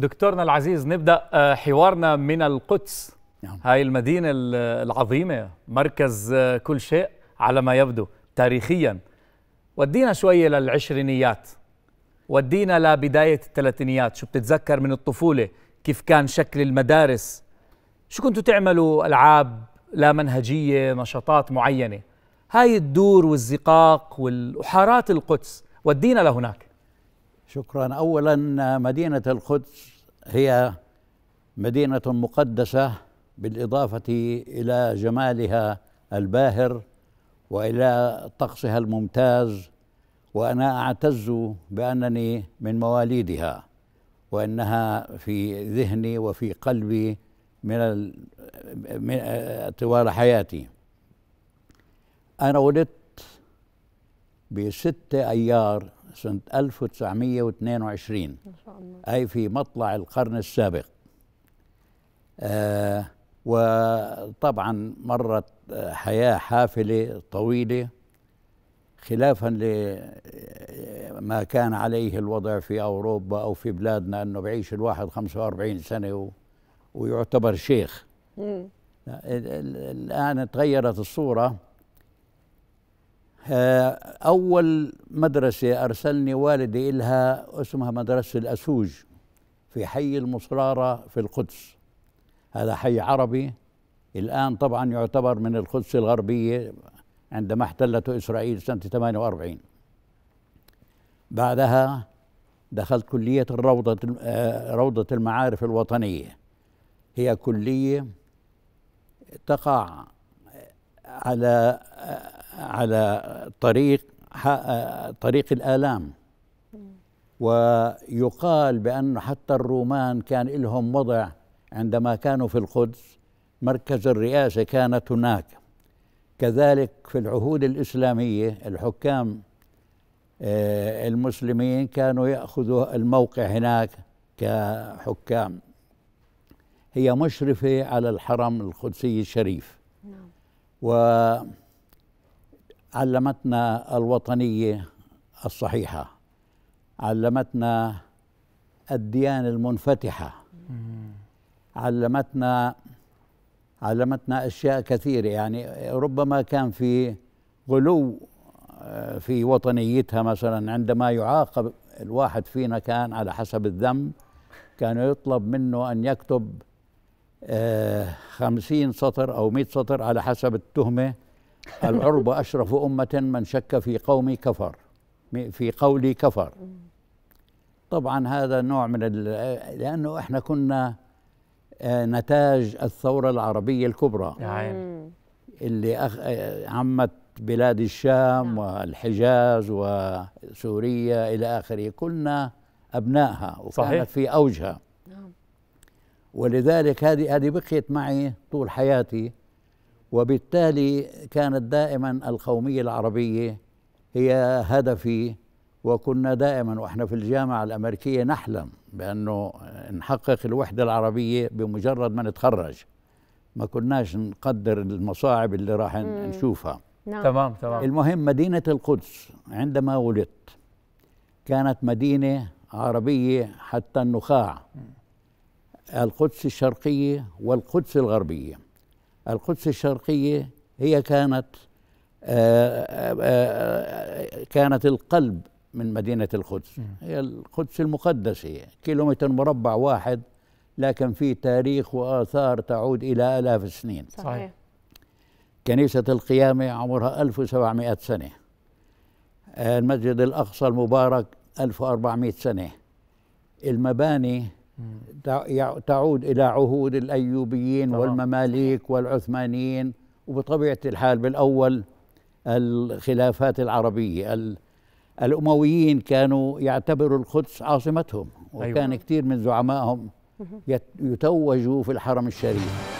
دكتورنا العزيز نبدا آه، حوارنا من القدس نعم. هاي المدينه العظيمه مركز آه، كل شيء على ما يبدو تاريخيا ودينا شويه للعشرينيات ودينا لبدايه الثلاثينيات شو بتتذكر من الطفوله كيف كان شكل المدارس شو كنتوا تعملوا العاب لا منهجيه نشاطات معينه هاي الدور والزقاق والاحارات القدس ودينا لهناك شكرا اولا مدينه القدس هي مدينه مقدسه بالاضافه الى جمالها الباهر والى طقسها الممتاز وانا اعتز بانني من مواليدها وانها في ذهني وفي قلبي من, من آه، طوال حياتي انا ولدت ب 6 ايار سنه 1922 ما شاء الله اي في مطلع القرن السابق آه وطبعا مرت آه، حياه حافله طويله خلافا لما آه، كان عليه الوضع في اوروبا او في بلادنا انه بعيش الواحد 45 سنه ويعتبر شيخ الان تغيرت الصوره آه، أول مدرسة أرسلني والدي إلها اسمها مدرسة الأسوج في حي المصرارة في القدس هذا حي عربي الآن طبعا يعتبر من القدس الغربية عندما احتلته إسرائيل سنة 48 بعدها دخلت كلية الروضة روضة المعارف الوطنية هي كلية تقع على على طريق طريق الآلام ويقال بأن حتى الرومان كان لهم وضع عندما كانوا في القدس مركز الرئاسة كانت هناك كذلك في العهود الإسلامية الحكام آه، المسلمين كانوا يأخذوا الموقع هناك كحكام هي مشرفة على الحرم القدسي الشريف نعم. علمتنا الوطنيه الصحيحه علمتنا الديانه المنفتحه علمتنا علمتنا اشياء كثيره يعني ربما كان في غلو آه، في وطنيتها مثلا عندما يعاقب الواحد فينا كان على حسب الذنب كان يطلب منه أن يكتب آه، خمسين سطر أو مئة سطر على حسب التهمة العرب أشرف أمة من شك في قومي كفر في قولي كفر طبعا هذا نوع من لأنه إحنا كنا آه، نتاج الثورة العربية الكبرى نعم. اللي آه، عمت بلاد الشام نعم. والحجاز وسوريا إلى آخره كنا أبنائها وكانت في أوجها نعم. ولذلك هذه هذه بقيت معي طول حياتي وبالتالي كانت دائما القومية العربية هي هدفي وكنا دائما واحنا في الجامعة الأمريكية نحلم بأنه نحقق الوحدة العربية بمجرد ما نتخرج ما كناش نقدر المصاعب اللي راح نشوفها نعم. تمام تمام المهم مدينة القدس عندما ولدت كانت مدينة عربية حتى النخاع القدس الشرقية والقدس الغربية القدس الشرقية هي كانت آه، آه، آه، كانت القلب من مدينة القدس هي القدس المقدسة كيلومتر مربع واحد لكن في تاريخ وآثار تعود إلى آلاف السنين صحيح كنيسة القيامة عمرها 1700 سنة المسجد الأقصى المبارك 1400 سنة المباني تعود إلى عهود الأيوبيين طبعا. والمماليك والعثمانيين وبطبيعة الحال بالأول الخلافات العربية الأمويين كانوا يعتبروا القدس عاصمتهم وكان أيوة. كثير من زعمائهم يتوجوا في الحرم الشريف